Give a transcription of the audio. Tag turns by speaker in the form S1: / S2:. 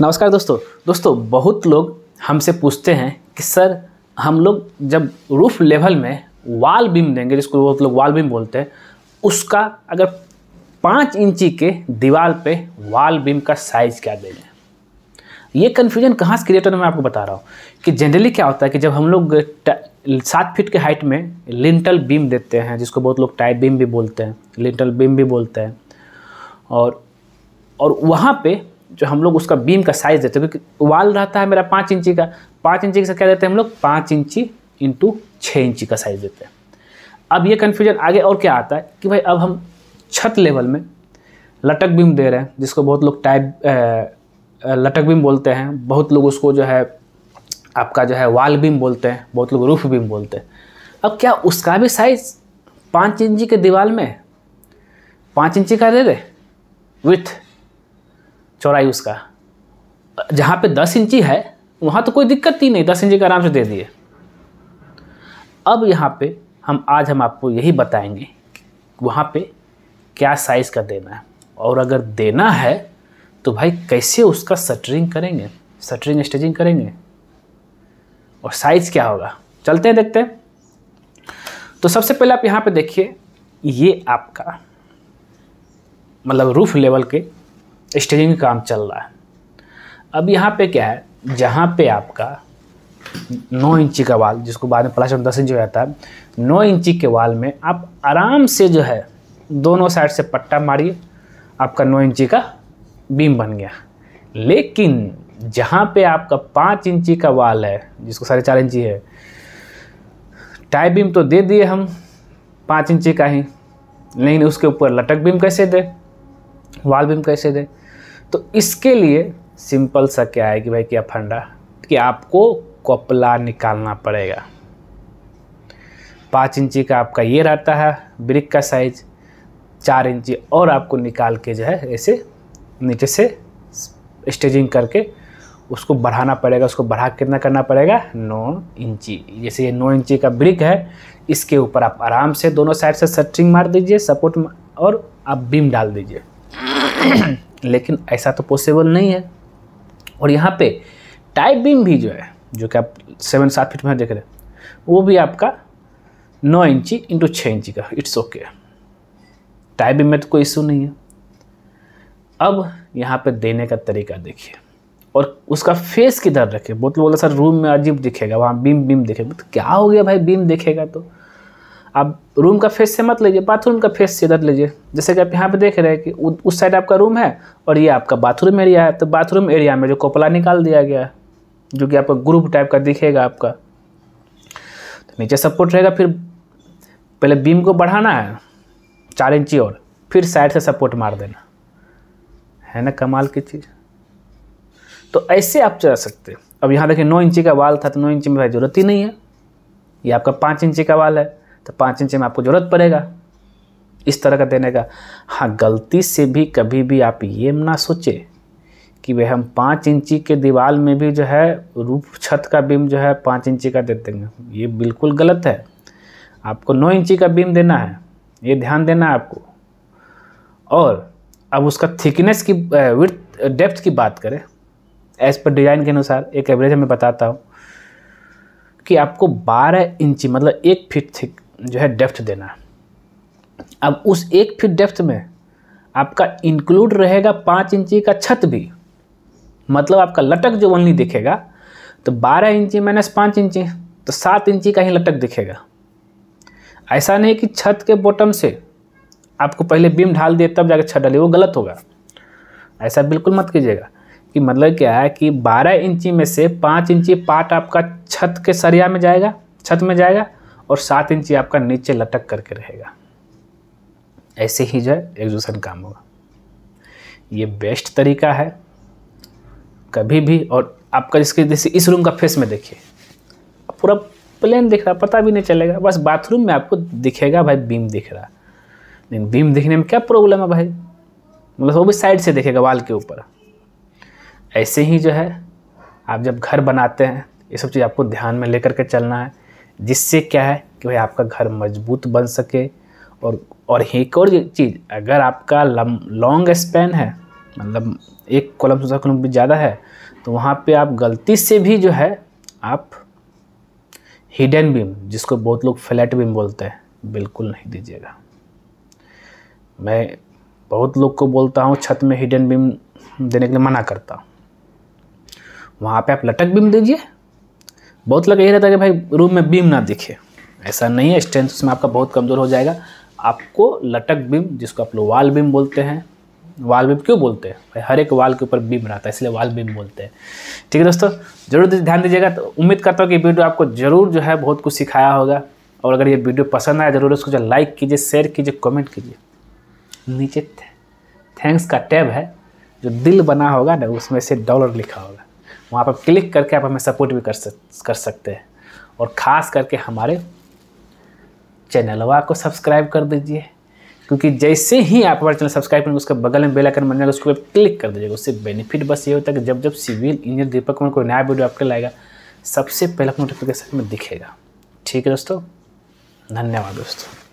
S1: नमस्कार दोस्तों दोस्तों बहुत लोग हमसे पूछते हैं कि सर हम लोग जब रूफ लेवल में वाल बीम देंगे जिसको बहुत लोग वाल बीम बोलते हैं उसका अगर पाँच इंची के दीवार पे वाल बीम का साइज़ क्या देंगे ये कन्फ्यूजन कहाँ से क्रिएट मैं आपको बता रहा हूँ कि जनरली क्या होता है कि जब हम लोग सात फीट के हाइट में लिंटल बीम देते हैं जिसको बहुत लोग टाइप बीम भी बोलते हैं लिंटल बीम भी बोलते हैं और और वहाँ पे जो हम लोग उसका बीम का साइज़ देते हैं क्योंकि वाल रहता है मेरा पाँच इंची का पाँच इंची का क्या देते हैं हम लोग पाँच इंची इंटू छः इंची का साइज़ देते हैं अब ये कन्फ्यूजन आगे और क्या आता है कि भाई अब हम छत लेवल में लटक बीम दे रहे हैं जिसको बहुत लोग टाइप लटक बीम बोलते हैं बहुत लोग उसको जो है आपका जो है वाल बीम बोलते हैं बहुत लोग रूफ बीम बोलते हैं अब क्या उसका भी साइज़ पाँच इंची के दीवार में पाँच इंची का दे दे विथ चौड़ाई उसका जहाँ पे दस इंची है वहाँ तो कोई दिक्कत ही नहीं दस इंची का आराम से दे दिए अब यहाँ पे हम आज हम आपको यही बताएंगे वहाँ पे क्या साइज़ का देना है और अगर देना है तो भाई कैसे उसका सटरिंग करेंगे सटरिंग स्टेजिंग करेंगे और साइज़ क्या होगा चलते हैं देखते हैं तो सबसे पहले आप यहाँ पे देखिए ये आपका मतलब रूफ लेवल के स्टेजिंग का काम चल रहा है अब यहाँ पे क्या है जहाँ पे आपका नौ इंची का वाल जिसको बाद में प्लास्टर दस इंच हो जाता है नौ इंची के वाल में आप आराम से जो है दोनों साइड से पट्टा मारिए आपका नौ इंची का बीम बन गया लेकिन जहाँ पे आपका पाँच इंची का वाल है जिसको साढ़े चार इंची है टाई बीम तो दे दिए हम पाँच इंची का ही लेकिन उसके ऊपर लटक बीम कैसे दे वाल बीम कैसे दें तो इसके लिए सिंपल सा क्या है कि भाई क्या फंडा कि आपको कपला निकालना पड़ेगा पाँच इंची का आपका ये रहता है ब्रिक का साइज चार इंची और आपको निकाल के जो है ऐसे नीचे से स्टेजिंग करके उसको बढ़ाना पड़ेगा उसको बढ़ा कितना करना पड़ेगा नौ इंची जैसे ये नौ इंची का ब्रिक है इसके ऊपर आप आराम से दोनों साइड से सटरिंग मार दीजिए सपोर्ट और आप बीम डाल दीजिए लेकिन ऐसा तो पॉसिबल नहीं है और यहाँ पे टाइप बीम भी जो है जो कि आप सेवन सात फीट में देख रहे हैं वो भी आपका नौ इंची इंटू छः इंची का इट्स ओके टाइप बीम में तो कोई इशू नहीं है अब यहाँ पे देने का तरीका देखिए और उसका फेस किधर रखे बहुत लोग बोला सर रूम में अजीब दिखेगा वहाँ बीम बीम दिखेगा तो क्या हो गया भाई बीम दिखेगा तो आप रूम का फेस से मत लीजिए बाथरूम का फेस से इधर लीजिए जैसे कि आप यहाँ पे देख रहे हैं कि उस साइड आपका रूम है और ये आपका बाथरूम एरिया है तो बाथरूम एरिया में जो कोपला निकाल दिया गया है जो कि आपका ग्रुप टाइप का दिखेगा आपका तो नीचे सपोर्ट रहेगा फिर पहले बीम को बढ़ाना है चार इंची और फिर साइड से सपोर्ट मार देना है ना कमाल की चीज़ तो ऐसे आप चला सकते अब यहाँ देखिए नौ इंची का वाल था तो नौ इंची में भाई ज़रूरत ही नहीं है ये आपका पाँच इंची का वाल है तो पाँच इंच में आपको ज़रूरत पड़ेगा इस तरह का देने का हाँ गलती से भी कभी भी आप ये ना सोचे कि भाई हम पाँच इंची के दीवार में भी जो है रूप छत का बीम जो है पाँच इंची का दे देंगे ये बिल्कुल गलत है आपको नौ इंची का बीम देना है ये ध्यान देना है आपको और अब उसका थिकनेस की विथ डेप्थ की बात करें एज पर डिज़ाइन के अनुसार एक एवरेज मैं बताता हूँ कि आपको 12 इंची मतलब एक फिट थिक जो है डेफ्थ देना है अब उस एक फिट डेफ्थ में आपका इंक्लूड रहेगा पाँच इंची का छत भी मतलब आपका लटक जो ओनली दिखेगा तो बारह इंची माइनस पाँच इंची तो सात इंची का ही लटक दिखेगा ऐसा नहीं कि छत के बॉटम से आपको पहले बीम ढाल दिए तब जाकर छत डाली वो गलत होगा ऐसा बिल्कुल मत कीजिएगा कि मतलब क्या है कि 12 इंची में से 5 इंची पार्ट आपका छत के सरिया में जाएगा छत में जाएगा और सात इंच ये आपका नीचे लटक करके रहेगा ऐसे ही जो है एग्जूसन काम होगा ये बेस्ट तरीका है कभी भी और आपका जिसके जैसे इस रूम का फेस में देखिए पूरा प्लेन दिख रहा पता भी नहीं चलेगा बस बाथरूम में आपको दिखेगा भाई बीम दिख रहा लेकिन बीम दिखने में क्या प्रॉब्लम है भाई मतलब वो भी साइड से दिखेगा वाल के ऊपर ऐसे ही जो है आप जब घर बनाते हैं ये सब चीज़ आपको ध्यान में लेकर के चलना है जिससे क्या है कि भाई आपका घर मजबूत बन सके और और एक और चीज़ अगर आपका लम लॉन्ग स्पेन है मतलब एक कॉलम दूसरा कॉलम भी ज़्यादा है तो वहाँ पे आप गलती से भी जो है आप हिडन बीम जिसको बहुत लोग फ्लैट बीम बोलते हैं बिल्कुल नहीं दीजिएगा मैं बहुत लोग को बोलता हूँ छत में हिडन बीम देने के लिए मना करता हूँ वहाँ पे आप लटक बीम दीजिए बहुत लोग यही रहता है कि भाई रूम में बीम ना दिखे ऐसा नहीं है स्ट्रेंथ उसमें आपका बहुत कमज़ोर हो जाएगा आपको लटक बीम जिसको आप लोग वाल बीम बोलते हैं वाल बीम क्यों बोलते हैं भाई हर एक वाल के ऊपर बीम रहता है इसलिए वाल बीम बोलते हैं ठीक है दोस्तों जरूर ध्यान दीजिएगा तो उम्मीद करता हूँ कि वीडियो आपको ज़रूर जो है बहुत कुछ सिखाया होगा और अगर ये वीडियो पसंद आया ज़रूर उसको जो लाइक कीजिए शेयर कीजिए कमेंट कीजिए नीचे थैंक्स का टैब है जो दिल बना होगा ना उसमें से डॉलर लिखा होगा वहाँ पर क्लिक करके आप हमें सपोर्ट भी कर सक कर सकते हैं और ख़ास करके हमारे चैनलवा को सब्सक्राइब कर दीजिए क्योंकि जैसे ही आप हमारे चैनल सब्सक्राइब करेंगे उसके बगल में बेल आइकन बन जाएगा उसको क्लिक कर दीजिएगा उससे बेनिफिट बस ये होता है कि जब जब सिविल इंजीनियर दीपक कुमार कोई नया वीडियो आपके लाएगा सबसे पहला नोटिफिकेशन में दिखेगा ठीक है दोस्तों धन्यवाद दोस्तों